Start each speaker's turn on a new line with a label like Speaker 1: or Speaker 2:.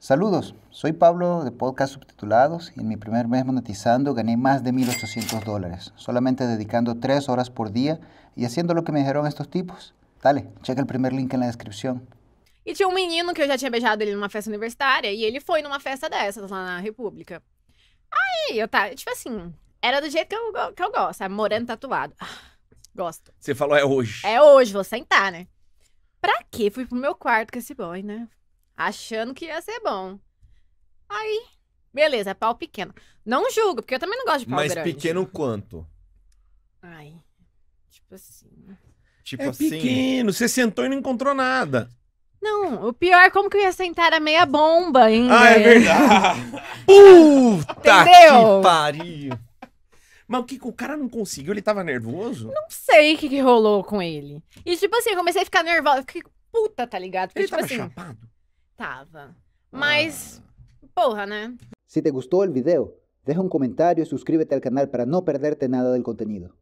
Speaker 1: Saludos, soy Pablo de Podcast Subtitulados y en mi primer mes monetizando gané más de 1.800 dólares, solamente dedicando 3 horas por día e haciendo lo que me dijeron estos tipos. Dale, checa o primeiro link na descrição.
Speaker 2: E tinha um menino que eu já tinha beijado ele numa festa universitária e ele foi numa festa dessas lá na República. Aí eu tá, tipo assim, era do jeito que eu, que eu gosto, sabe? Morando tatuado. Ah, gosto. Você falou, é hoje. É hoje, vou sentar, né? Pra quê? Fui pro meu quarto com esse boy, né? achando que ia ser bom. Aí, beleza, é pau pequeno. Não julgo, porque eu também não gosto de pau Mas grande.
Speaker 1: pequeno quanto?
Speaker 2: Ai, tipo assim. Tipo é assim. pequeno, você sentou e não encontrou nada. Não, o pior é como que eu ia sentar a meia bomba ainda. Ah, é verdade. Puta Entendeu? que pariu. Mas o que o cara não conseguiu? Ele tava nervoso? Não sei o que, que rolou com ele. E tipo assim, eu comecei a ficar nervosa. Fiquei puta, tá ligado? Porque, ele tipo tava assim, chapado? porra, ah.
Speaker 1: Si te gustó el video, deja un comentario y suscríbete al canal para no perderte nada del contenido.